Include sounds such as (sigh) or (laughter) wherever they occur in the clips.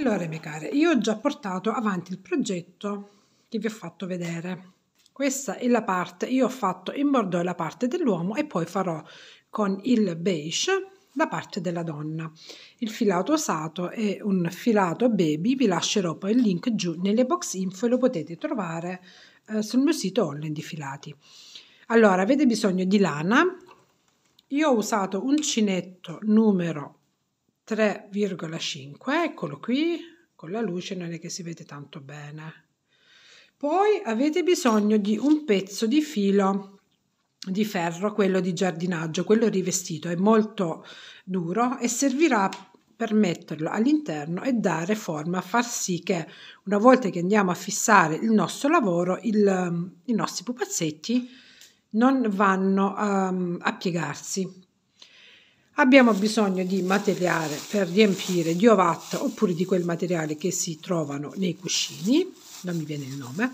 Allora, mie care, io ho già portato avanti il progetto che vi ho fatto vedere. Questa è la parte, io ho fatto in bordeaux la parte dell'uomo e poi farò con il beige la parte della donna. Il filato usato è un filato baby, vi lascerò poi il link giù nelle box info e lo potete trovare eh, sul mio sito online di filati. Allora, avete bisogno di lana, io ho usato uncinetto numero 3,5 eccolo qui con la luce non è che si vede tanto bene poi avete bisogno di un pezzo di filo di ferro quello di giardinaggio quello rivestito è molto duro e servirà per metterlo all'interno e dare forma far sì che una volta che andiamo a fissare il nostro lavoro il, i nostri pupazzetti non vanno a, ehm, a piegarsi abbiamo bisogno di materiale per riempire di ovatt oppure di quel materiale che si trovano nei cuscini, non mi viene il nome,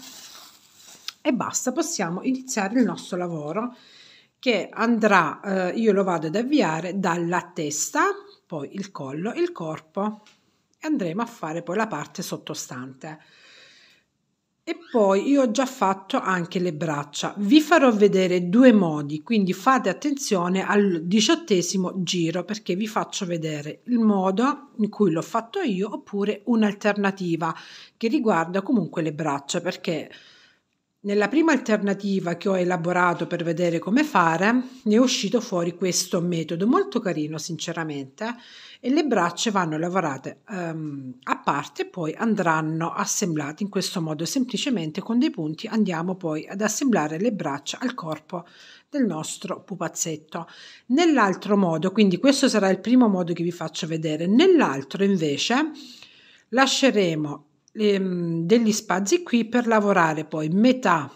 e basta, possiamo iniziare il nostro lavoro che andrà, eh, io lo vado ad avviare dalla testa, poi il collo, il corpo e andremo a fare poi la parte sottostante. E poi io ho già fatto anche le braccia. Vi farò vedere due modi, quindi fate attenzione al diciottesimo giro perché vi faccio vedere il modo in cui l'ho fatto io oppure un'alternativa che riguarda comunque le braccia perché nella prima alternativa che ho elaborato per vedere come fare, ne è uscito fuori questo metodo molto carino, sinceramente, e le braccia vanno lavorate um, a parte poi andranno assemblate in questo modo, semplicemente con dei punti andiamo poi ad assemblare le braccia al corpo del nostro pupazzetto. Nell'altro modo, quindi questo sarà il primo modo che vi faccio vedere, nell'altro invece lasceremo ehm, degli spazi qui per lavorare poi metà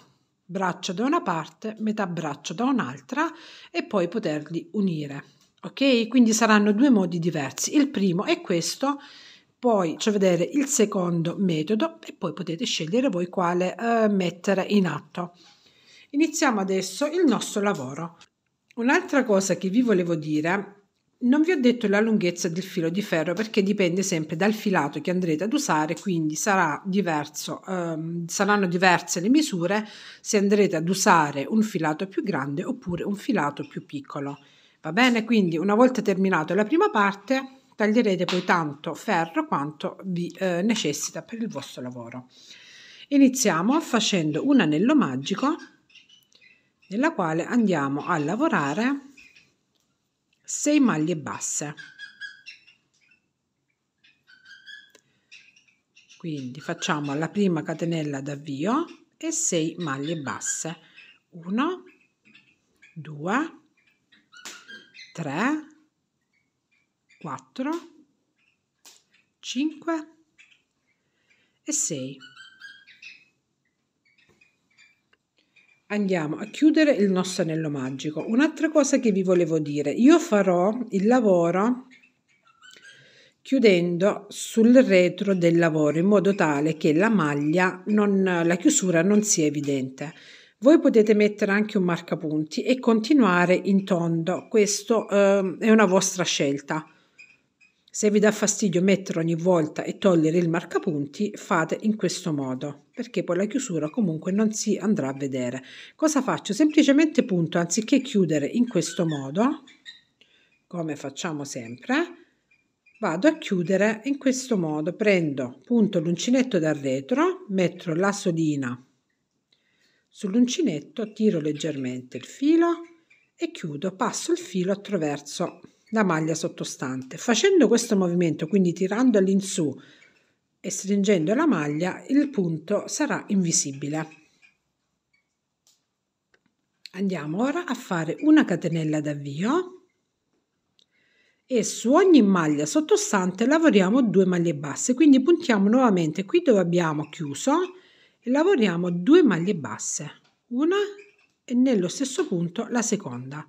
braccio da una parte, metà braccio da un'altra e poi poterli unire. Ok? Quindi saranno due modi diversi. Il primo è questo, poi faccio vedere il secondo metodo e poi potete scegliere voi quale eh, mettere in atto. Iniziamo adesso il nostro lavoro. Un'altra cosa che vi volevo dire non vi ho detto la lunghezza del filo di ferro perché dipende sempre dal filato che andrete ad usare, quindi sarà diverso, ehm, saranno diverse le misure se andrete ad usare un filato più grande oppure un filato più piccolo. Va bene? Quindi una volta terminata la prima parte taglierete poi tanto ferro quanto vi eh, necessita per il vostro lavoro. Iniziamo facendo un anello magico nella quale andiamo a lavorare 6 maglie basse quindi facciamo la prima catenella d'avvio e 6 maglie basse 1 2 3 4 5 e 6 Andiamo a chiudere il nostro anello magico. Un'altra cosa che vi volevo dire, io farò il lavoro chiudendo sul retro del lavoro in modo tale che la maglia, non, la chiusura non sia evidente. Voi potete mettere anche un marcapunti e continuare in tondo, questo eh, è una vostra scelta. Se vi dà fastidio mettere ogni volta e togliere il marcapunti, fate in questo modo, perché poi la chiusura comunque non si andrà a vedere. Cosa faccio? Semplicemente punto, anziché chiudere in questo modo, come facciamo sempre, vado a chiudere in questo modo prendo punto l'uncinetto dal retro metto la solina sull'uncinetto tiro leggermente il filo e chiudo passo il filo attraverso la maglia sottostante. Facendo questo movimento, quindi tirando all'insù e stringendo la maglia, il punto sarà invisibile. Andiamo ora a fare una catenella d'avvio e su ogni maglia sottostante lavoriamo due maglie basse, quindi puntiamo nuovamente qui dove abbiamo chiuso e lavoriamo due maglie basse, una e nello stesso punto la seconda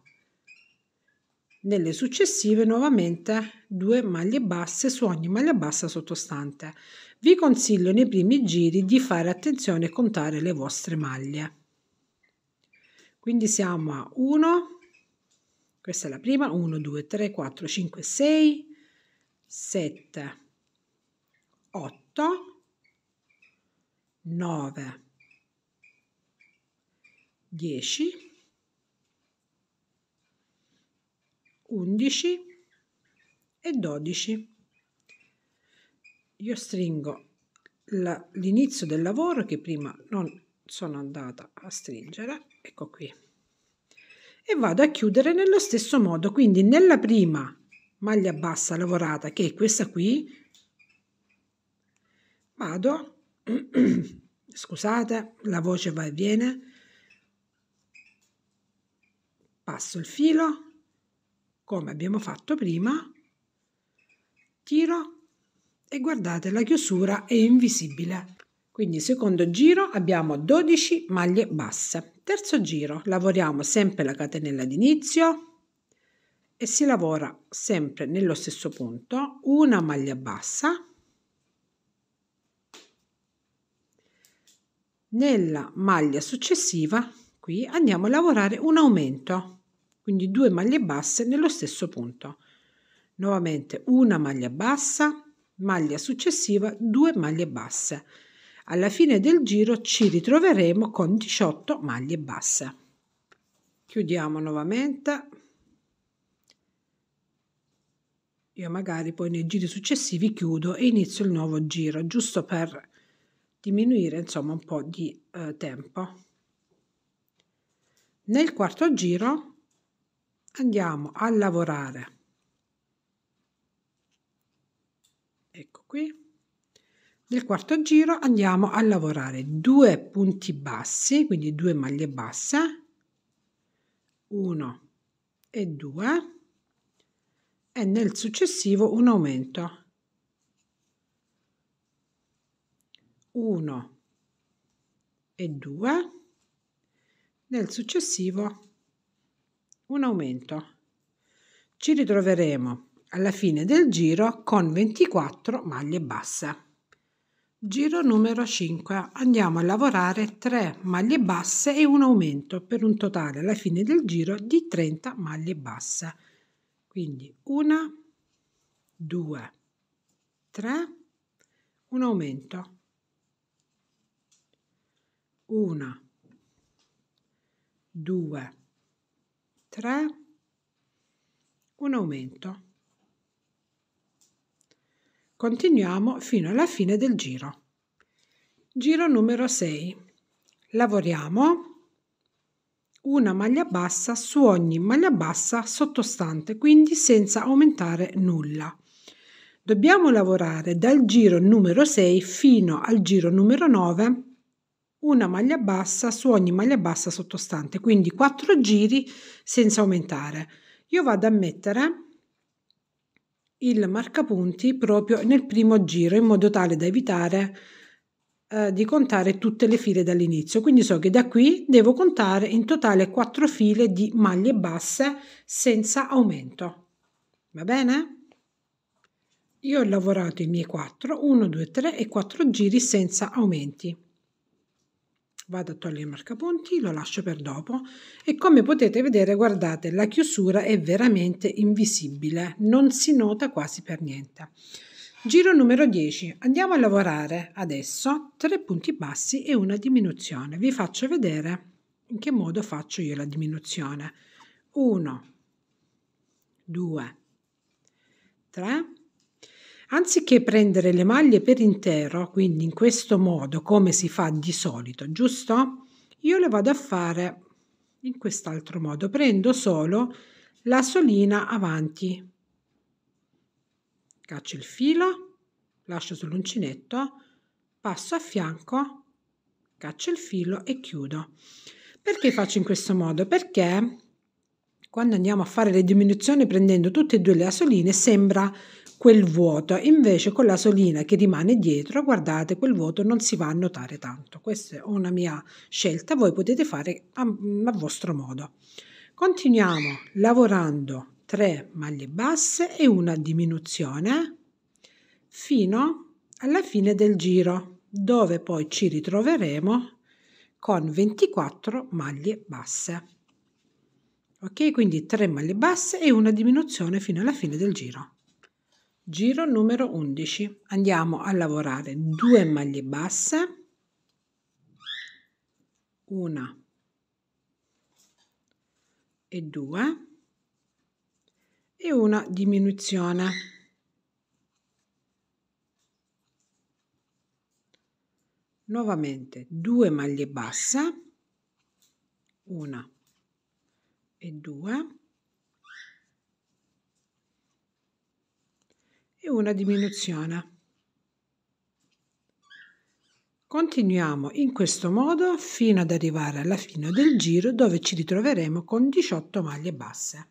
nelle successive nuovamente due maglie basse su ogni maglia bassa sottostante. Vi consiglio nei primi giri di fare attenzione e contare le vostre maglie. Quindi siamo a 1, questa è la prima, 1, 2, 3, 4, 5, 6, 7, 8, 9, 10, 11 e 12. Io stringo l'inizio del lavoro che prima non sono andata a stringere, ecco qui, e vado a chiudere nello stesso modo, quindi nella prima maglia bassa lavorata, che è questa qui, vado, (clears throat) scusate, la voce va e viene, passo il filo, come abbiamo fatto prima, tiro e guardate la chiusura è invisibile. Quindi secondo giro abbiamo 12 maglie basse. Terzo giro lavoriamo sempre la catenella d'inizio e si lavora sempre nello stesso punto, una maglia bassa, nella maglia successiva qui andiamo a lavorare un aumento quindi due maglie basse nello stesso punto. Nuovamente una maglia bassa, maglia successiva, due maglie basse. Alla fine del giro ci ritroveremo con 18 maglie basse. Chiudiamo nuovamente. Io magari poi nei giri successivi chiudo e inizio il nuovo giro, giusto per diminuire insomma un po' di eh, tempo. Nel quarto giro andiamo a lavorare ecco qui nel quarto giro andiamo a lavorare due punti bassi quindi due maglie basse 1 e 2 e nel successivo un aumento 1 e 2 nel successivo un aumento. Ci ritroveremo alla fine del giro con 24 maglie basse. Giro numero 5. Andiamo a lavorare 3 maglie basse e un aumento per un totale alla fine del giro di 30 maglie basse. Quindi 1, 2, 3, un aumento. 1, 2, 3, un aumento. Continuiamo fino alla fine del giro. Giro numero 6. Lavoriamo una maglia bassa su ogni maglia bassa sottostante, quindi senza aumentare nulla. Dobbiamo lavorare dal giro numero 6 fino al giro numero 9 una maglia bassa su ogni maglia bassa sottostante, quindi 4 giri senza aumentare. Io vado a mettere il marcapunti proprio nel primo giro in modo tale da evitare eh, di contare tutte le file dall'inizio quindi so che da qui devo contare in totale 4 file di maglie basse senza aumento va bene io ho lavorato i miei 4 1 2 3 e 4 giri senza aumenti vado a togliere i marcapunti, lo lascio per dopo e come potete vedere, guardate, la chiusura è veramente invisibile, non si nota quasi per niente. Giro numero 10. Andiamo a lavorare adesso 3 punti bassi e una diminuzione. Vi faccio vedere in che modo faccio io la diminuzione. 1, 2, 3, Anziché prendere le maglie per intero, quindi in questo modo come si fa di solito, giusto? Io le vado a fare in quest'altro modo. Prendo solo la solina avanti. Caccio il filo, lascio sull'uncinetto, passo a fianco, caccio il filo e chiudo. Perché faccio in questo modo? Perché quando andiamo a fare le diminuzioni prendendo tutte e due le asoline sembra quel vuoto, invece con la solina che rimane dietro, guardate, quel vuoto non si va a notare tanto. Questa è una mia scelta, voi potete fare a, mm, a vostro modo. Continuiamo lavorando 3 maglie basse e una diminuzione fino alla fine del giro, dove poi ci ritroveremo con 24 maglie basse. Ok, quindi 3 maglie basse e una diminuzione fino alla fine del giro. Giro numero 11. Andiamo a lavorare due maglie basse, una e due e una diminuzione. Nuovamente due maglie basse, una e due e una diminuzione. Continuiamo in questo modo fino ad arrivare alla fine del giro dove ci ritroveremo con 18 maglie basse.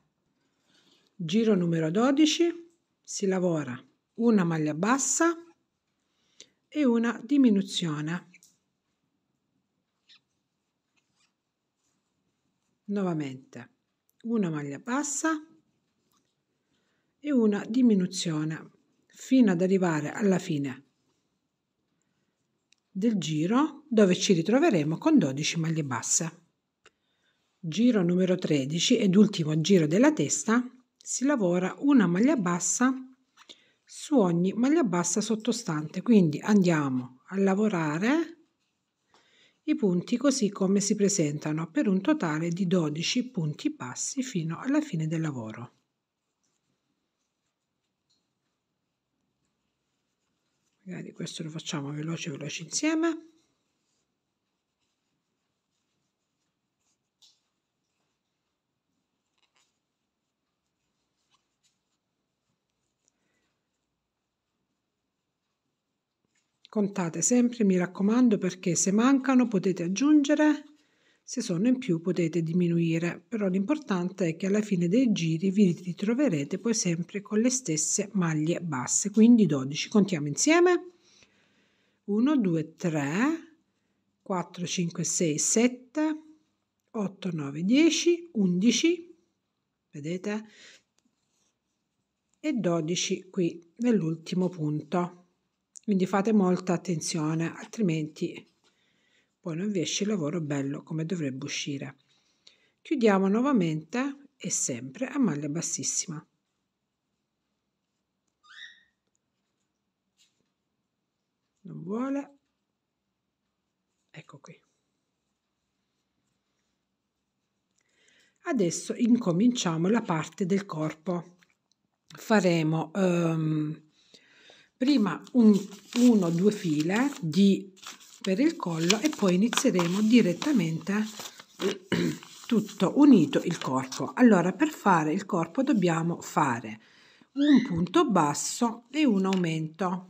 Giro numero 12 si lavora una maglia bassa e una diminuzione. Nuovamente una maglia bassa e una diminuzione fino ad arrivare alla fine del giro dove ci ritroveremo con 12 maglie basse. Giro numero 13 ed ultimo giro della testa si lavora una maglia bassa su ogni maglia bassa sottostante, quindi andiamo a lavorare i punti così come si presentano per un totale di 12 punti bassi fino alla fine del lavoro. magari questo lo facciamo veloce veloce insieme contate sempre mi raccomando perché se mancano potete aggiungere se sono in più potete diminuire, però l'importante è che alla fine dei giri vi ritroverete poi sempre con le stesse maglie basse, quindi 12. Contiamo insieme. 1, 2, 3, 4, 5, 6, 7, 8, 9, 10, 11, vedete? E 12 qui nell'ultimo punto. Quindi fate molta attenzione, altrimenti poi non vi esce il lavoro bello come dovrebbe uscire. Chiudiamo nuovamente e sempre a maglia bassissima. Non vuole. Ecco qui. Adesso incominciamo la parte del corpo. Faremo um, prima 1-2 un, file di per il collo e poi inizieremo direttamente (clears throat) tutto unito il corpo allora per fare il corpo dobbiamo fare un punto basso e un aumento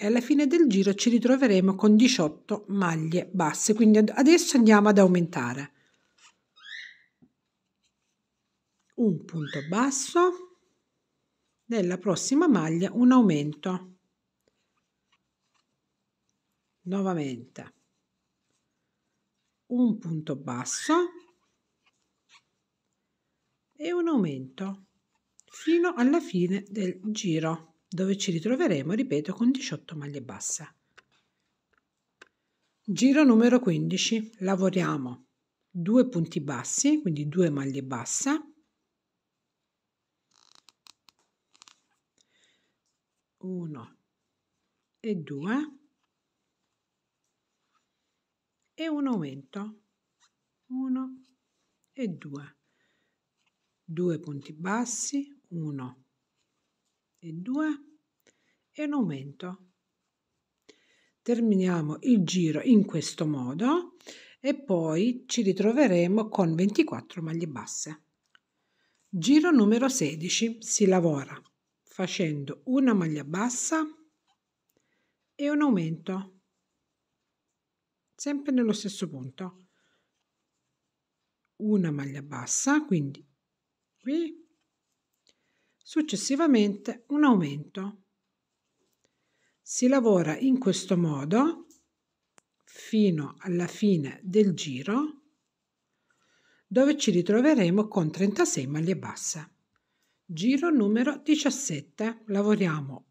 e alla fine del giro ci ritroveremo con 18 maglie basse quindi adesso andiamo ad aumentare un punto basso nella prossima maglia un aumento nuovamente un punto basso e un aumento fino alla fine del giro dove ci ritroveremo ripeto con 18 maglie basse giro numero 15 lavoriamo due punti bassi quindi due maglie basse uno e due e un aumento 1 e 2 2 punti bassi 1 e 2 e un aumento terminiamo il giro in questo modo e poi ci ritroveremo con 24 maglie basse giro numero 16 si lavora facendo una maglia bassa e un aumento sempre nello stesso punto una maglia bassa quindi qui successivamente un aumento si lavora in questo modo fino alla fine del giro dove ci ritroveremo con 36 maglie basse giro numero 17 lavoriamo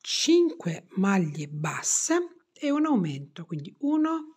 5 maglie basse e un aumento quindi 1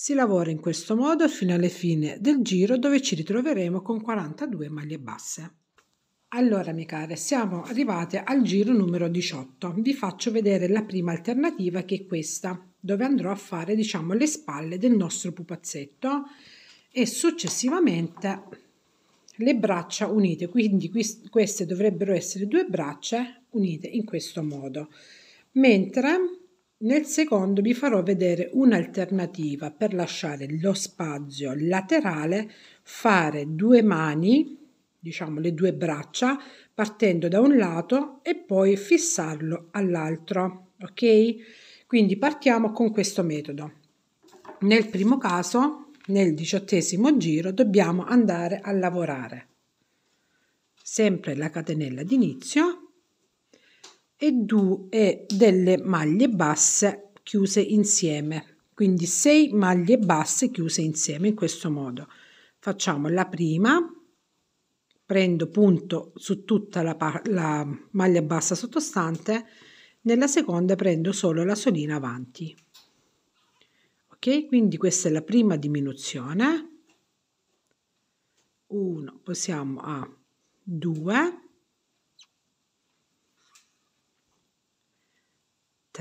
Si lavora in questo modo fino alla fine del giro dove ci ritroveremo con 42 maglie basse. Allora, mie care, siamo arrivate al giro numero 18. Vi faccio vedere la prima alternativa che è questa, dove andrò a fare, diciamo, le spalle del nostro pupazzetto e successivamente le braccia unite. Quindi queste dovrebbero essere due braccia unite in questo modo. Mentre nel secondo vi farò vedere un'alternativa per lasciare lo spazio laterale, fare due mani, diciamo le due braccia, partendo da un lato e poi fissarlo all'altro, ok? Quindi partiamo con questo metodo. Nel primo caso, nel diciottesimo giro, dobbiamo andare a lavorare sempre la catenella d'inizio e due delle maglie basse chiuse insieme quindi 6 maglie basse chiuse insieme in questo modo facciamo la prima prendo punto su tutta la, la maglia bassa sottostante nella seconda prendo solo la solina avanti ok quindi questa è la prima diminuzione 1 possiamo a 2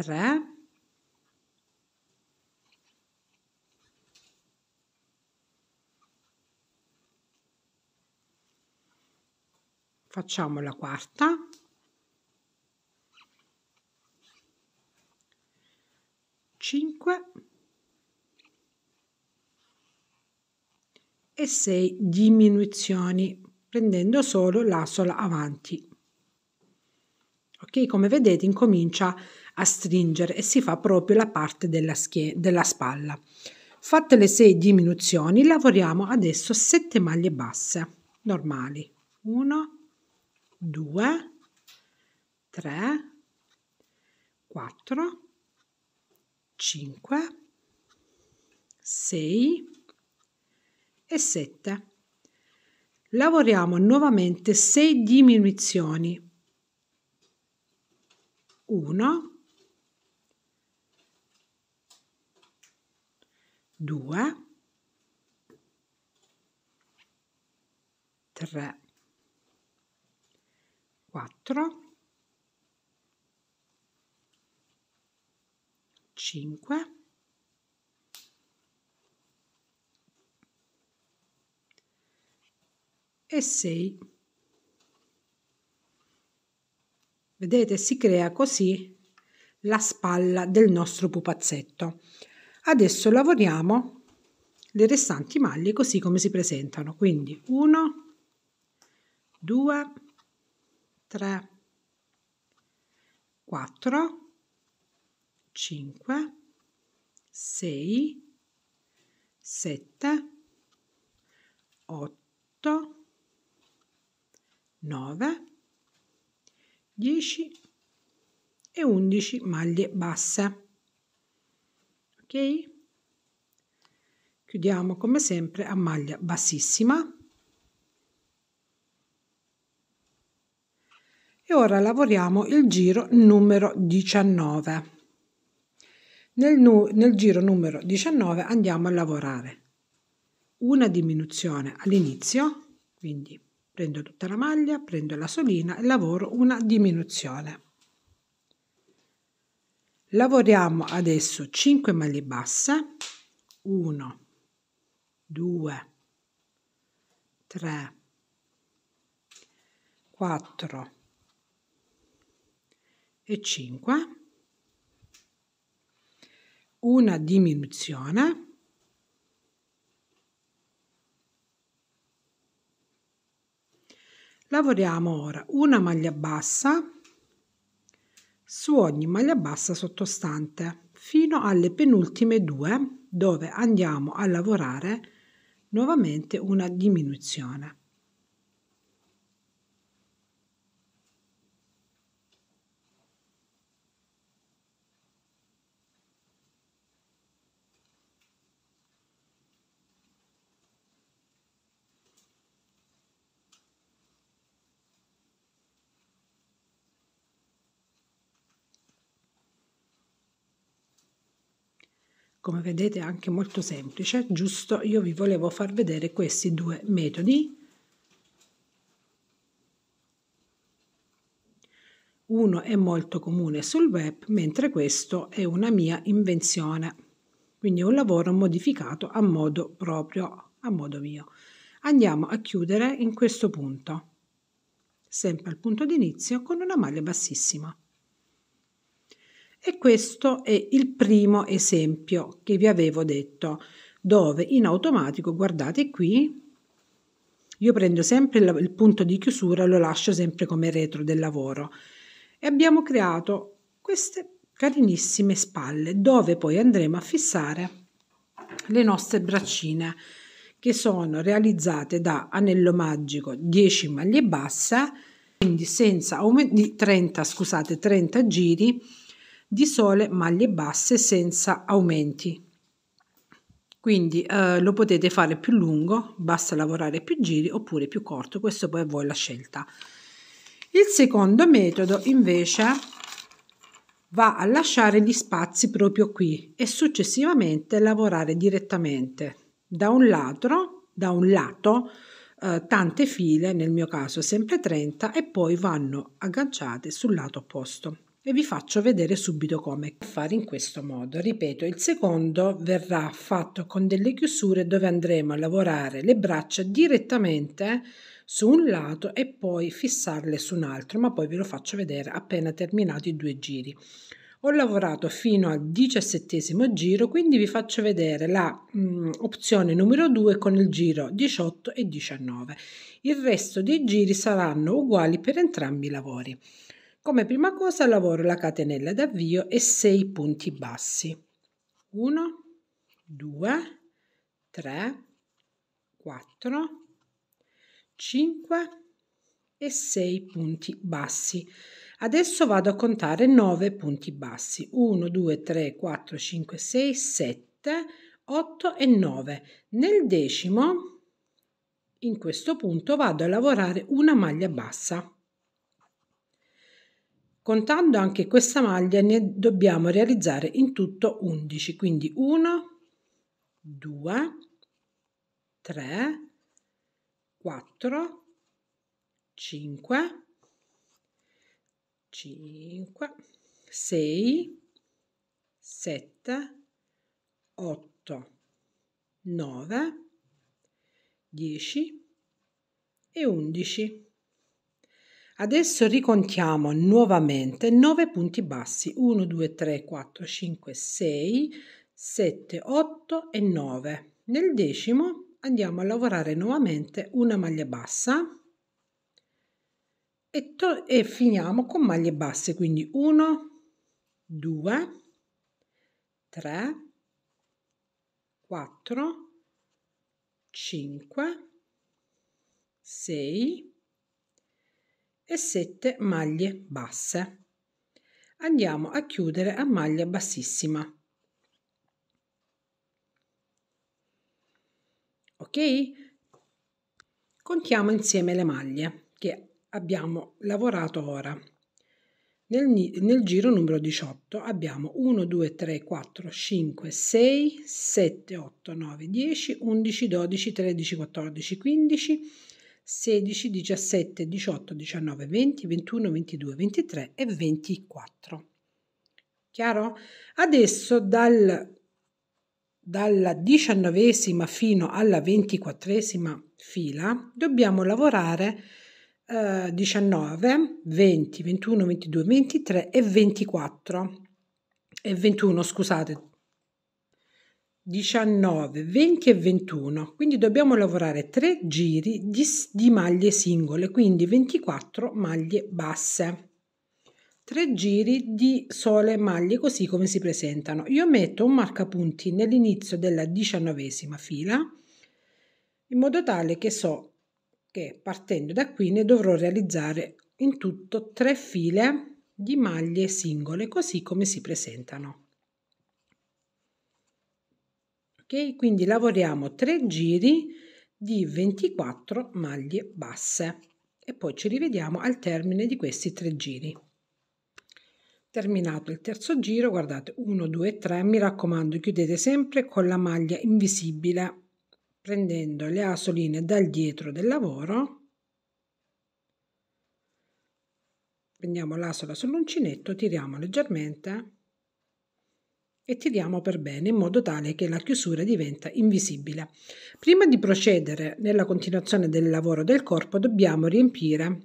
3 facciamo la quarta cinque e sei diminuzioni prendendo solo la sola avanti ok come vedete incomincia a stringere e si fa proprio la parte della, schie- della spalla. Fatte le 6 diminuzioni, lavoriamo adesso 7 maglie basse normali. 1, 2, 3, 4, 5, 6 e 7. Lavoriamo nuovamente 6 diminuzioni. 1, 2 3 4 5 6 vedete si crea così la spalla del nostro pupazzetto Adesso lavoriamo le restanti maglie così come si presentano, quindi 1, 2, 3, 4, 5, 6, 7, 8, 9, 10 e 11 maglie basse ok chiudiamo come sempre a maglia bassissima e ora lavoriamo il giro numero 19 nel, nel giro numero 19 andiamo a lavorare una diminuzione all'inizio quindi prendo tutta la maglia prendo la solina e lavoro una diminuzione Lavoriamo adesso 5 maglie basse, 1, 2, 3, 4 e 5, una diminuzione, Lavoriamo ora una maglia bassa, su ogni maglia bassa sottostante fino alle penultime due dove andiamo a lavorare nuovamente una diminuzione. come vedete anche molto semplice giusto io vi volevo far vedere questi due metodi uno è molto comune sul web mentre questo è una mia invenzione quindi è un lavoro modificato a modo proprio a modo mio andiamo a chiudere in questo punto sempre al punto di inizio con una maglia bassissima e questo è il primo esempio che vi avevo detto, dove in automatico, guardate qui, io prendo sempre il, il punto di chiusura lo lascio sempre come retro del lavoro. E abbiamo creato queste carinissime spalle, dove poi andremo a fissare le nostre braccine che sono realizzate da anello magico 10 maglie basse, quindi senza aumenti, 30, scusate, 30 giri di sole maglie basse senza aumenti. Quindi eh, lo potete fare più lungo, basta lavorare più giri oppure più corto, questo poi è voi la scelta. Il secondo metodo invece va a lasciare gli spazi proprio qui e successivamente lavorare direttamente da un lato, da un lato eh, tante file, nel mio caso sempre 30, e poi vanno agganciate sul lato opposto e vi faccio vedere subito come fare in questo modo. Ripeto, il secondo verrà fatto con delle chiusure dove andremo a lavorare le braccia direttamente su un lato e poi fissarle su un altro, ma poi ve lo faccio vedere appena terminati i due giri. Ho lavorato fino al diciassettesimo giro, quindi vi faccio vedere la mh, mm, opzione numero 2 con il giro 18 e 19. Il resto dei giri saranno uguali per entrambi i lavori. Come prima cosa lavoro la catenella d'avvio e 6 punti bassi. 1, 2, 3, 4, 5 e 6 punti bassi. Adesso vado a contare 9 punti bassi. 1, 2, 3, 4, 5, 6, 7, 8 e 9. Nel decimo, in questo punto, vado a lavorare una maglia bassa. Contando anche questa maglia ne dobbiamo realizzare in tutto 11, quindi 1, 2, 3, 4, 5, 5, 6, 7, 8, 9, 10 e 11. Adesso ricontiamo nuovamente 9 punti bassi, 1, 2, 3, 4, 5, 6, 7, 8 e 9. Nel decimo andiamo a lavorare nuovamente una maglia bassa e, e finiamo con maglie basse, quindi 1, 2, 3, 4, 5, 6, e 7 maglie basse. Andiamo a chiudere a maglia bassissima. Ok? Contiamo insieme le maglie che abbiamo lavorato ora. Nel, nel, giro numero 18 abbiamo 1, 2, 3, 4, 5, 6, 7, 8, 9, 10, 11, 12, 13, 14, 15, 16, 17, 18, 19, 20, 21, 22, 23 e 24. Chiaro? Adesso dal, dalla diciannovesima fino alla ventiquattresima fila dobbiamo lavorare eh, 19, 20, 21, 22, 23 e 24 e 21, scusate, 19, 20 e 21, quindi dobbiamo lavorare 3 giri di, di maglie singole, quindi 24 maglie basse. 3 giri di sole maglie così come si presentano. Io metto un marcapunti nell'inizio della diciannovesima fila in modo tale che so che partendo da qui ne dovrò realizzare in tutto 3 file di maglie singole così come si presentano ok quindi lavoriamo tre giri di 24 maglie basse e poi ci rivediamo al termine di questi tre giri terminato il terzo giro guardate 1 2 3 mi raccomando chiudete sempre con la maglia invisibile prendendo le asoline dal dietro del lavoro prendiamo l'asola sull'uncinetto tiriamo leggermente e tiriamo per bene in modo tale che la chiusura diventa invisibile. Prima di procedere nella continuazione del lavoro del corpo dobbiamo riempire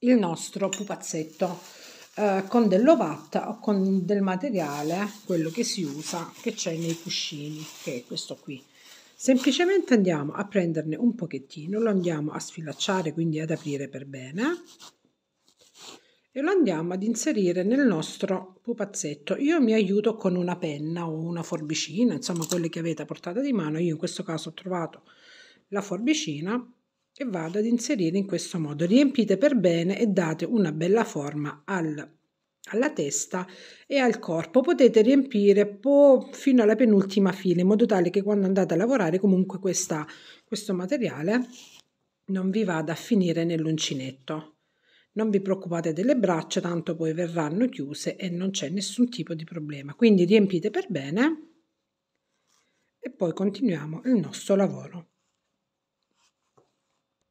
il nostro pupazzetto eh, con dell'ovatta o con del materiale, quello che si usa, che c'è nei cuscini, che è questo qui. Semplicemente andiamo a prenderne un pochettino, lo andiamo a sfilacciare, quindi ad aprire per bene e lo andiamo ad inserire nel nostro pupazzetto. Io mi aiuto con una penna o una forbicina, insomma quelle che avete a portata di mano. Io in questo caso ho trovato la forbicina e vado ad inserire in questo modo. Riempite per bene e date una bella forma al, alla testa e al corpo. Potete riempire po fino alla penultima fila in modo tale che quando andate a lavorare comunque questa, questo materiale non vi vada a finire nell'uncinetto non vi preoccupate delle braccia, tanto poi verranno chiuse e non c'è nessun tipo di problema. Quindi riempite per bene e poi continuiamo il nostro lavoro.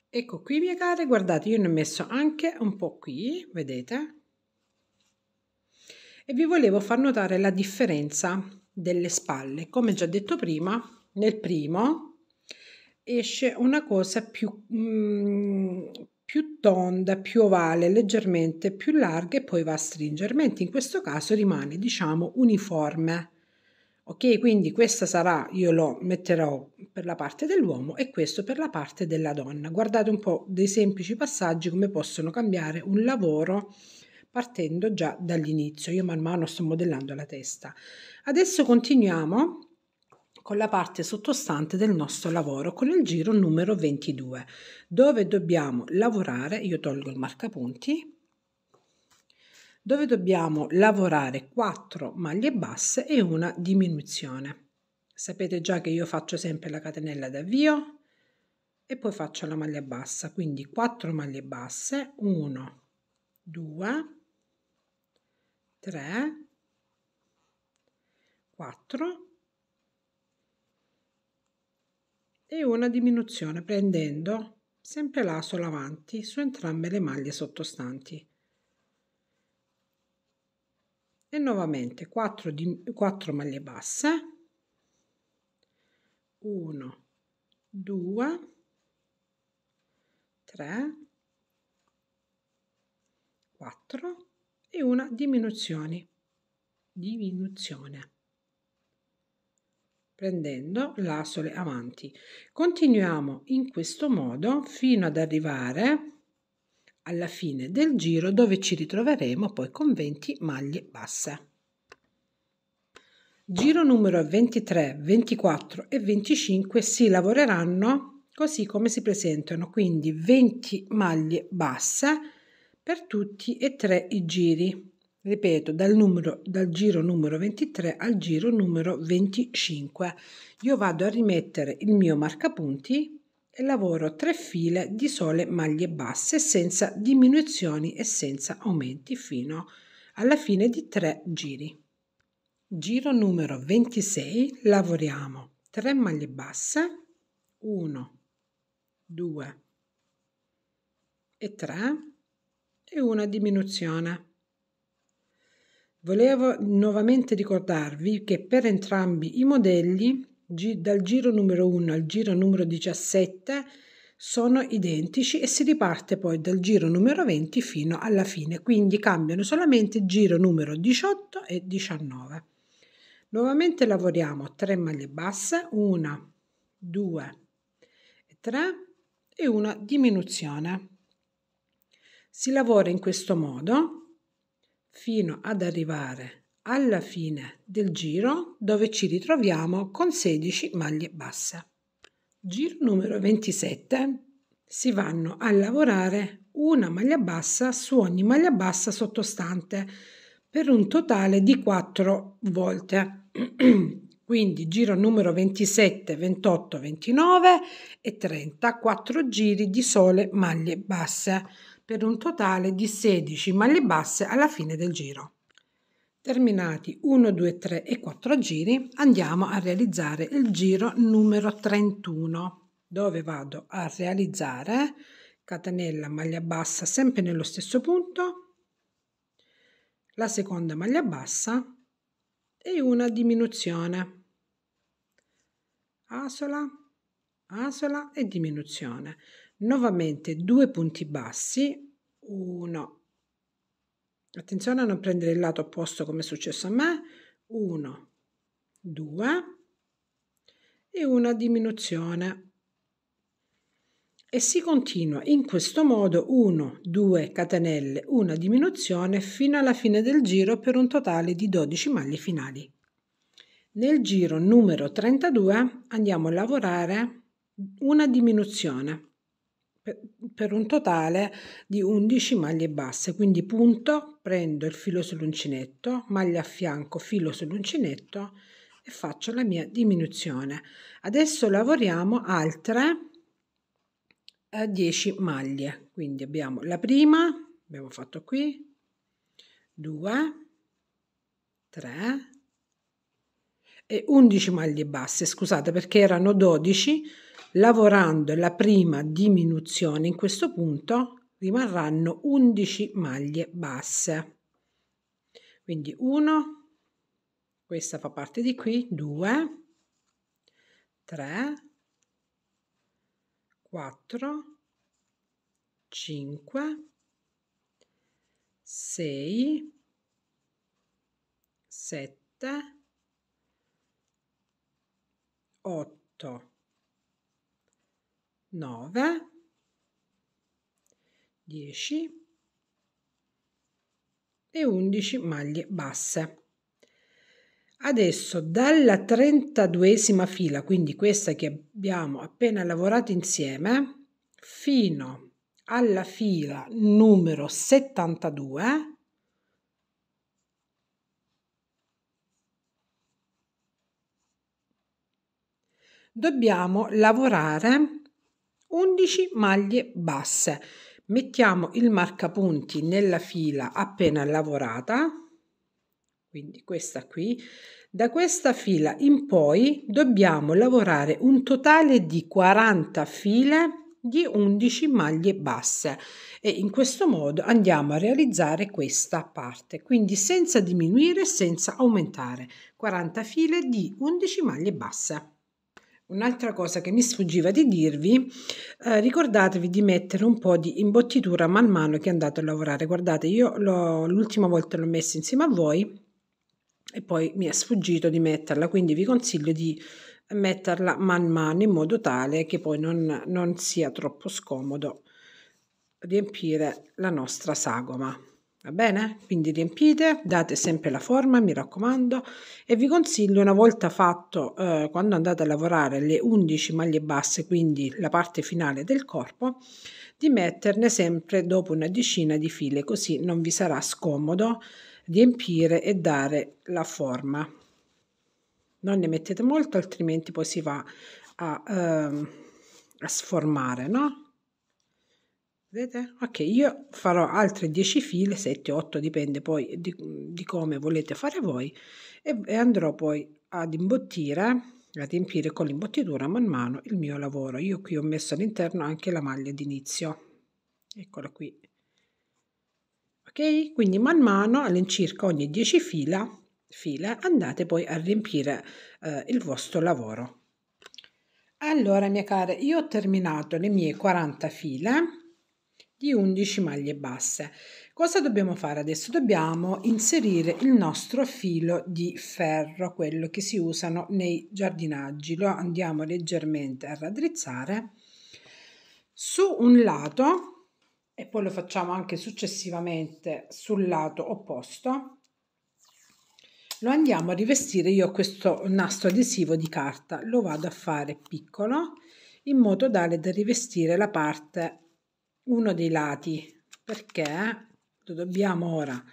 Ecco qui mie care, guardate io ne ho messo anche un po' qui, vedete? E vi volevo far notare la differenza delle spalle. Come già detto prima, nel primo esce una cosa più, mm, più tonda, più ovale, leggermente più larga e poi va a stringere, mentre In questo caso rimane, diciamo, uniforme. Ok, quindi questa sarà, io lo metterò per la parte dell'uomo e questo per la parte della donna. Guardate un po' dei semplici passaggi come possono cambiare un lavoro partendo già dall'inizio. Io man mano sto modellando la testa. Adesso continuiamo con la parte sottostante del nostro lavoro, con il giro numero 22, dove dobbiamo lavorare, io tolgo il marcapunti, dove dobbiamo lavorare 4 maglie basse e una diminuzione. Sapete già che io faccio sempre la catenella d'avvio e poi faccio la maglia bassa, quindi 4 maglie basse, 1, 2, 3, 4 e una diminuzione prendendo sempre l'aso avanti su entrambe le maglie sottostanti. E nuovamente 4, di, 4 maglie basse 1 2 3 4 e una diminuzione diminuzione prendendo l'asole avanti. Continuiamo in questo modo fino ad arrivare alla fine del giro dove ci ritroveremo poi con 20 maglie basse. Giro numero 23, 24 e 25 si lavoreranno così come si presentano, quindi 20 maglie basse per tutti e tre i giri ripeto, dal, numero, dal giro numero 23 al giro numero 25. Io vado a rimettere il mio marcapunti e lavoro 3 file di sole maglie basse senza diminuzioni e senza aumenti fino alla fine di 3 giri. Giro numero 26 lavoriamo 3 maglie basse, 1, 2 e 3 e una diminuzione. Volevo nuovamente ricordarvi che per entrambi i modelli, dal giro numero 1 al giro numero 17, sono identici e si riparte poi dal giro numero 20 fino alla fine, quindi cambiano solamente il giro numero 18 e 19. Nuovamente lavoriamo 3 maglie basse, 1, 2 3 e una diminuzione. Si lavora in questo modo fino ad arrivare alla fine del giro dove ci ritroviamo con 16 maglie basse. Giro numero 27 si vanno a lavorare una maglia bassa su ogni maglia bassa sottostante per un totale di 4 volte. (clears throat) Quindi giro numero 27, 28, 29 e 30, 4 giri di sole maglie basse per un totale di 16 maglie basse alla fine del giro. Terminati 1, 2, 3 e 4 giri, andiamo a realizzare il giro numero 31, dove vado a realizzare catenella maglia bassa sempre nello stesso punto, la seconda maglia bassa e una diminuzione. Asola, asola e diminuzione nuovamente due punti bassi, uno, attenzione a non prendere il lato opposto come è successo a me, 1, 2 e una diminuzione. E si continua in questo modo 1, 2 catenelle, una diminuzione fino alla fine del giro per un totale di 12 maglie finali. Nel giro numero 32 andiamo a lavorare una diminuzione per un totale di 11 maglie basse quindi punto prendo il filo sull'uncinetto maglia a fianco filo sull'uncinetto e faccio la mia diminuzione adesso lavoriamo altre 10 eh, maglie quindi abbiamo la prima abbiamo fatto qui 2 3 e 11 maglie basse scusate perché erano 12 Lavorando la prima diminuzione in questo punto rimarranno 11 maglie basse. Quindi 1, questa fa parte di qui, 2, 3, 4, 5, 6, 7, 8. 9, 10 e 11 maglie basse. Adesso dalla 32esima fila, quindi questa che abbiamo appena lavorato insieme, fino alla fila numero 72, dobbiamo lavorare 11 maglie basse. Mettiamo il marcapunti nella fila appena lavorata, quindi questa qui. Da questa fila in poi dobbiamo lavorare un totale di 40 file di 11 maglie basse e in questo modo andiamo a realizzare questa parte quindi senza diminuire senza aumentare 40 file di 11 maglie basse Un'altra cosa che mi sfuggiva di dirvi, eh, ricordatevi di mettere un po' di imbottitura man mano che andate a lavorare. Guardate, io l'ultima volta l'ho messa insieme a voi e poi mi è sfuggito di metterla, quindi vi consiglio di metterla man mano in modo tale che poi non, non sia troppo scomodo riempire la nostra sagoma. Va bene? Quindi riempite, date sempre la forma, mi raccomando, e vi consiglio una volta fatto, eh, quando andate a lavorare le 11 maglie basse, quindi la parte finale del corpo, di metterne sempre dopo una decina di file, così non vi sarà scomodo riempire e dare la forma. Non ne mettete molto, altrimenti poi si va a, eh, a sformare, no? Vedete? Ok, io farò altre 10 file, 7, 8, dipende poi di, di come volete fare voi e, e, andrò poi ad imbottire, ad riempire con l'imbottitura man mano il mio lavoro. Io qui ho messo all'interno anche la maglia d'inizio, eccola qui. Ok, quindi man mano all'incirca ogni 10 fila, fila andate poi a riempire eh, il vostro lavoro. Allora, mie care, io ho terminato le mie 40 file di 11 maglie basse. Cosa dobbiamo fare adesso? Dobbiamo inserire il nostro filo di ferro, quello che si usano nei giardinaggi. Lo andiamo leggermente a raddrizzare su un lato e poi lo facciamo anche successivamente sul lato opposto lo andiamo a rivestire io questo nastro adesivo di carta lo vado a fare piccolo in modo tale da rivestire la parte uno dei lati perché lo dobbiamo ora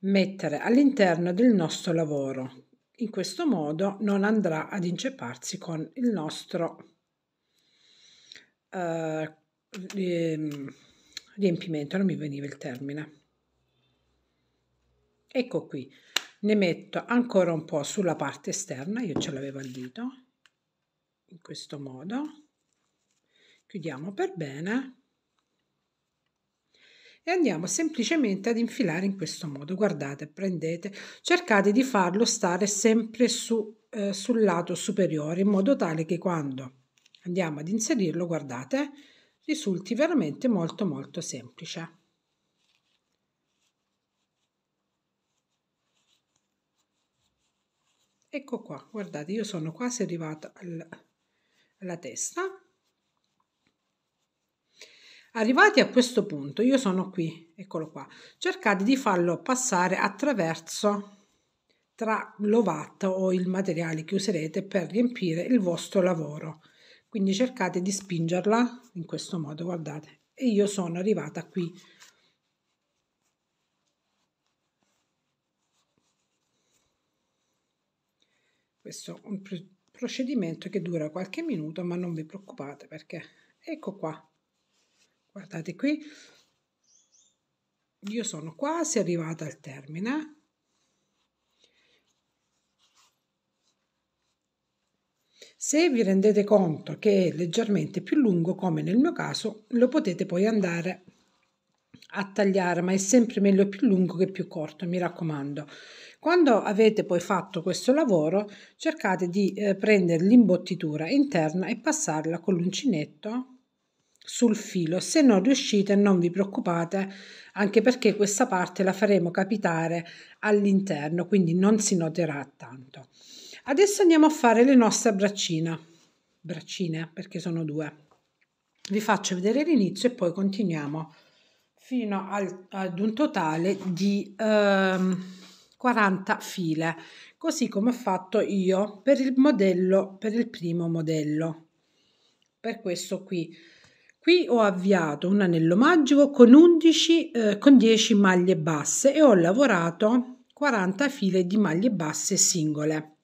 mettere all'interno del nostro lavoro. In questo modo non andrà ad incepparsi con il nostro eh, ehm, riempimento, non mi veniva il termine. Ecco qui, ne metto ancora un po' sulla parte esterna, io ce l'avevo al dito, in questo modo. Chiudiamo per bene e andiamo semplicemente ad infilare in questo modo. Guardate, prendete, cercate di farlo stare sempre su, eh, sul lato superiore in modo tale che quando andiamo ad inserirlo, guardate, risulti veramente molto molto semplice. Ecco qua, guardate, io sono quasi arrivata al, alla testa Arrivati a questo punto, io sono qui, eccolo qua, cercate di farlo passare attraverso tra l'ovatta o il materiale che userete per riempire il vostro lavoro. Quindi cercate di spingerla in questo modo, guardate. E io sono arrivata qui. Questo è un procedimento che dura qualche minuto, ma non vi preoccupate perché ecco qua guardate qui, io sono quasi arrivata al termine. Se vi rendete conto che è leggermente più lungo, come nel mio caso, lo potete poi andare a tagliare, ma è sempre meglio più lungo che più corto, mi raccomando. Quando avete poi fatto questo lavoro, cercate di eh, prendere l'imbottitura interna e passarla con l'uncinetto sul filo. Se non riuscite, non vi preoccupate, anche perché questa parte la faremo capitare all'interno, quindi non si noterà tanto. Adesso andiamo a fare le nostre braccina, braccine perché sono due. Vi faccio vedere l'inizio e poi continuiamo fino al, ad un totale di ehm, 40 file, così come ho fatto io per il modello, per il primo modello, per questo qui Qui ho avviato un anello magico con 11 eh, con 10 maglie basse e ho lavorato 40 file di maglie basse singole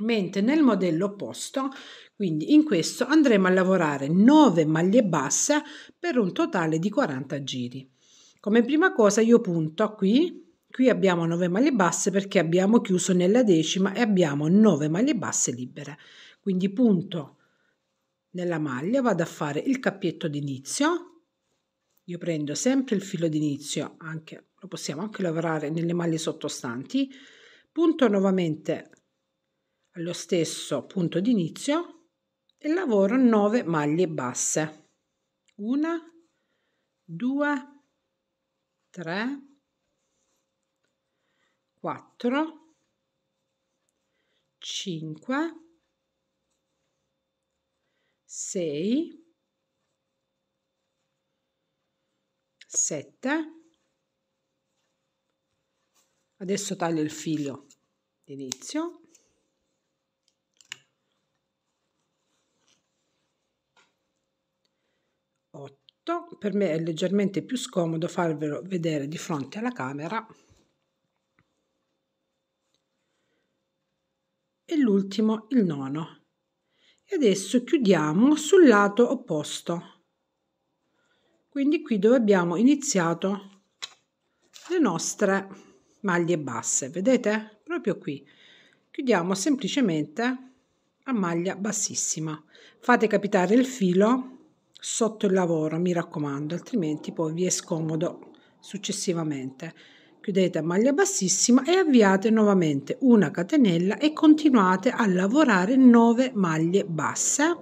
mentre nel modello opposto, quindi in questo, andremo a lavorare 9 maglie basse per un totale di 40 giri. Come prima cosa io punto qui, qui abbiamo 9 maglie basse perché abbiamo chiuso nella decima e abbiamo 9 maglie basse libere. Quindi punto nella maglia vado a fare il cappietto d'inizio io prendo sempre il filo d'inizio anche lo possiamo anche lavorare nelle maglie sottostanti punto nuovamente allo stesso punto d'inizio e lavoro 9 maglie basse 1 2 3 4 5 6, 7, adesso taglio il filo d'inizio, per me è leggermente più scomodo farvelo vedere di fronte alla camera e l'ultimo il nono e adesso chiudiamo sul lato opposto quindi qui dove abbiamo iniziato le nostre maglie basse vedete proprio qui chiudiamo semplicemente a maglia bassissima fate capitare il filo sotto il lavoro mi raccomando altrimenti poi vi è scomodo successivamente chiudete a maglia bassissima e avviate nuovamente una catenella e continuate a lavorare 9 maglie basse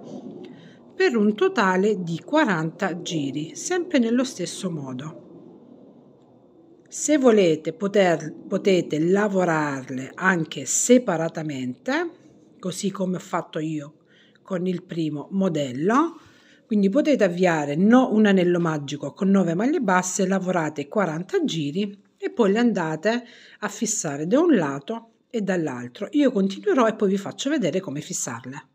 per un totale di 40 giri, sempre nello stesso modo. Se volete poter, potete lavorarle anche separatamente, così come ho fatto io con il primo modello, quindi potete avviare no, un anello magico con 9 maglie basse, lavorate 40 giri e poi le andate a fissare da un lato e dall'altro. Io continuerò e poi vi faccio vedere come fissarle.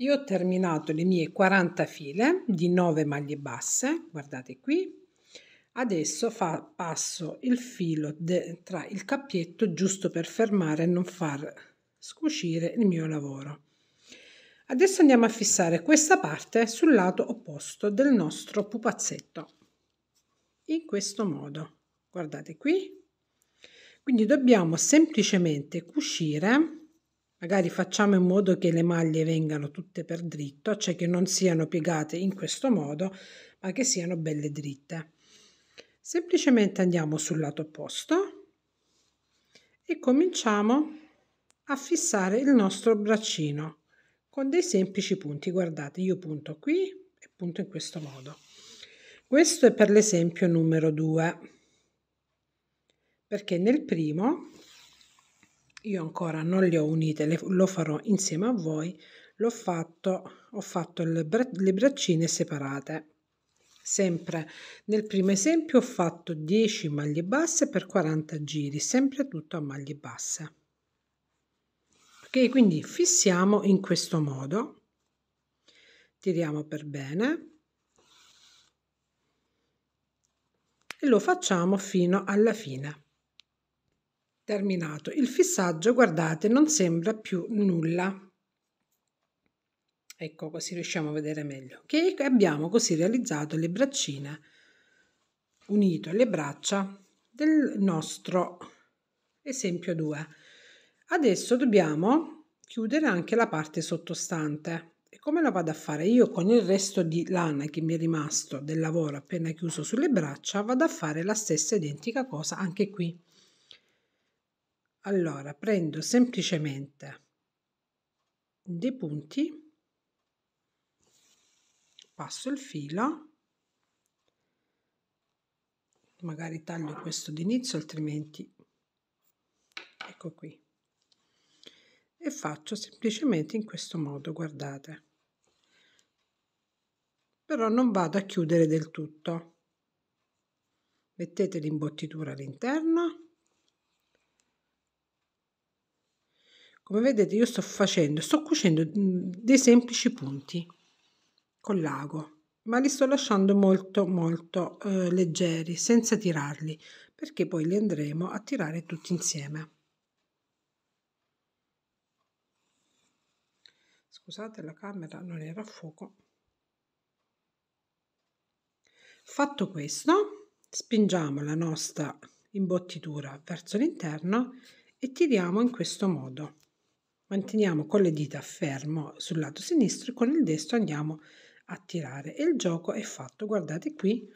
Io ho terminato le mie 40 file di 9 maglie basse, guardate qui. Adesso fa, passo il filo de, tra il cappietto giusto per fermare e non far scucire il mio lavoro. Adesso andiamo a fissare questa parte sul lato opposto del nostro pupazzetto, in questo modo guardate qui quindi dobbiamo semplicemente cucire magari facciamo in modo che le maglie vengano tutte per dritto cioè che non siano piegate in questo modo ma che siano belle dritte semplicemente andiamo sul lato opposto e cominciamo a fissare il nostro braccino con dei semplici punti guardate io punto qui e punto in questo modo questo è per l'esempio numero 2 perché nel primo io ancora non le ho unite, le, lo farò insieme a voi, l'ho fatto, ho fatto le, le braccine separate. Sempre nel primo esempio ho fatto 10 maglie basse per 40 giri, sempre tutto a maglie basse. Ok, quindi fissiamo in questo modo, tiriamo per bene e lo facciamo fino alla fine terminato. Il fissaggio, guardate, non sembra più nulla. Ecco, così riusciamo a vedere meglio. Che abbiamo così realizzato le braccine unito alle braccia del nostro esempio 2. Adesso dobbiamo chiudere anche la parte sottostante. E come la vado a fare? Io con il resto di lana che mi è rimasto del lavoro appena chiuso sulle braccia vado a fare la stessa identica cosa anche qui. Allora, prendo semplicemente dei punti, passo il filo, magari taglio questo d'inizio, altrimenti ecco qui. E faccio semplicemente in questo modo, guardate. Però non vado a chiudere del tutto. Mettete l'imbottitura all'interno come vedete io sto facendo sto cucendo mm, dei semplici punti con l'ago ma li sto lasciando molto molto eh, leggeri senza tirarli perché poi li andremo a tirare tutti insieme scusate la camera non era a fuoco fatto questo spingiamo la nostra imbottitura verso l'interno e tiriamo in questo modo manteniamo con le dita fermo sul lato sinistro e con il destro andiamo a tirare e il gioco è fatto guardate qui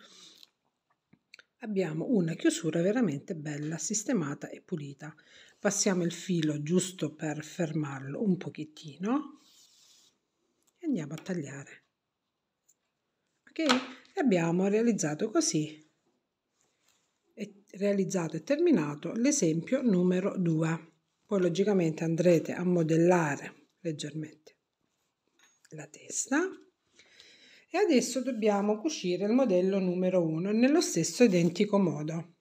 abbiamo una chiusura veramente bella sistemata e pulita passiamo il filo giusto per fermarlo un pochettino e andiamo a tagliare ok e abbiamo realizzato così realizzato e terminato l'esempio numero 2 poi logicamente andrete a modellare leggermente la testa. E adesso dobbiamo cucire il modello numero 1 nello stesso identico modo.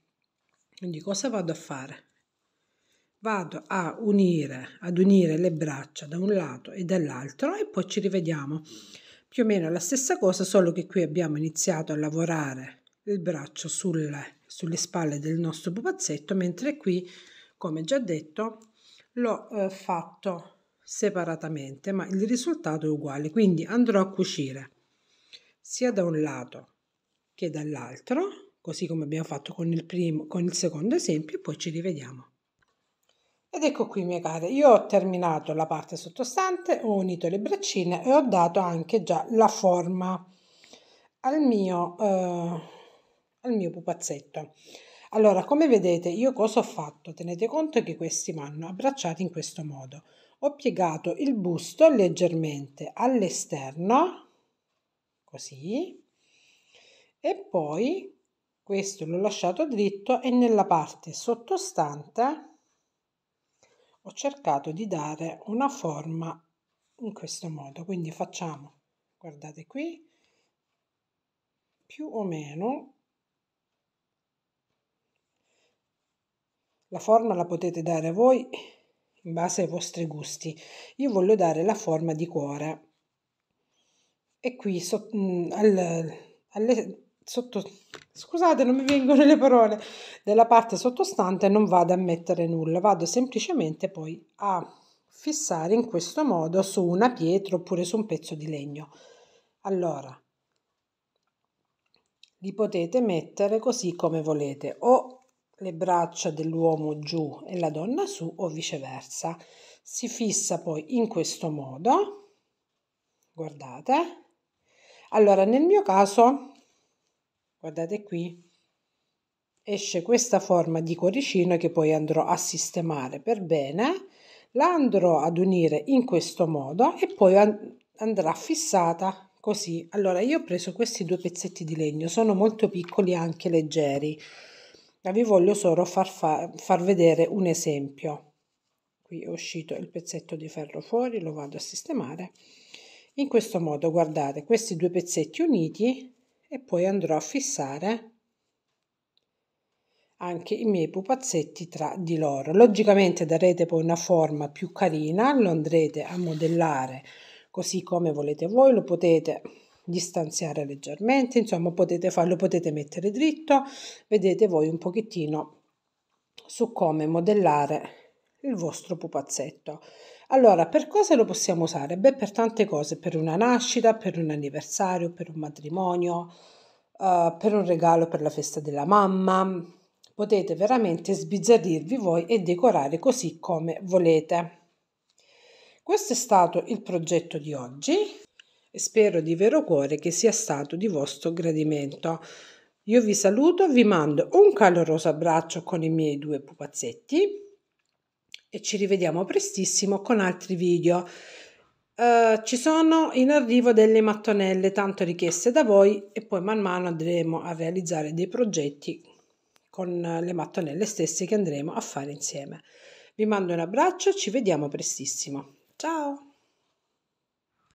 Quindi cosa vado a fare? Vado a unire, ad unire le braccia da un lato e dall'altro e poi ci rivediamo. Più o meno la stessa cosa, solo che qui abbiamo iniziato a lavorare il braccio sulle, sulle spalle del nostro pupazzetto, mentre qui, come già detto, l'ho eh, fatto separatamente ma il risultato è uguale quindi andrò a cucire sia da un lato che dall'altro così come abbiamo fatto con il primo con il secondo esempio e poi ci rivediamo ed ecco qui mie care io ho terminato la parte sottostante ho unito le braccine e ho dato anche già la forma al mio eh, al mio pupazzetto allora, come vedete, io cosa ho fatto? Tenete conto che questi vanno abbracciati in questo modo. Ho piegato il busto leggermente all'esterno, così, e poi questo l'ho lasciato dritto e nella parte sottostante ho cercato di dare una forma in questo modo. Quindi facciamo, guardate qui, più o meno La forma la potete dare a voi in base ai vostri gusti. Io voglio dare la forma di cuore. E qui so, mh, mm, al, alle, sotto, scusate, non mi vengono le parole, della parte sottostante non vado a mettere nulla, vado semplicemente poi a fissare in questo modo su una pietra oppure su un pezzo di legno. Allora, li potete mettere così come volete o le braccia dell'uomo giù e la donna su o viceversa. Si fissa poi in questo modo, guardate. Allora nel mio caso, guardate qui, esce questa forma di coricino che poi andrò a sistemare per bene, la andrò ad unire in questo modo e poi andrà fissata così. Allora io ho preso questi due pezzetti di legno, sono molto piccoli e anche leggeri ma vi voglio solo far, fa- far vedere un esempio. Qui è uscito il pezzetto di ferro fuori, lo vado a sistemare. In questo modo guardate questi due pezzetti uniti e poi andrò a fissare anche i miei pupazzetti tra di loro. Logicamente darete poi una forma più carina, lo andrete a modellare così come volete voi, lo potete distanziare leggermente, insomma potete farlo, potete mettere dritto, vedete voi un pochettino su come modellare il vostro pupazzetto. Allora, per cosa lo possiamo usare? Beh, per tante cose, per una nascita, per un anniversario, per un matrimonio, uh, per un regalo per la festa della mamma. Potete veramente sbizzarrirvi voi e decorare così come volete. Questo è stato il progetto di oggi e spero di vero cuore che sia stato di vostro gradimento. Io vi saluto, vi mando un caloroso abbraccio con i miei due pupazzetti e ci rivediamo prestissimo con altri video. Uh, ci sono in arrivo delle mattonelle tanto richieste da voi e poi man mano andremo a realizzare dei progetti con le mattonelle stesse che andremo a fare insieme. Vi mando un abbraccio, ci vediamo prestissimo. Ciao!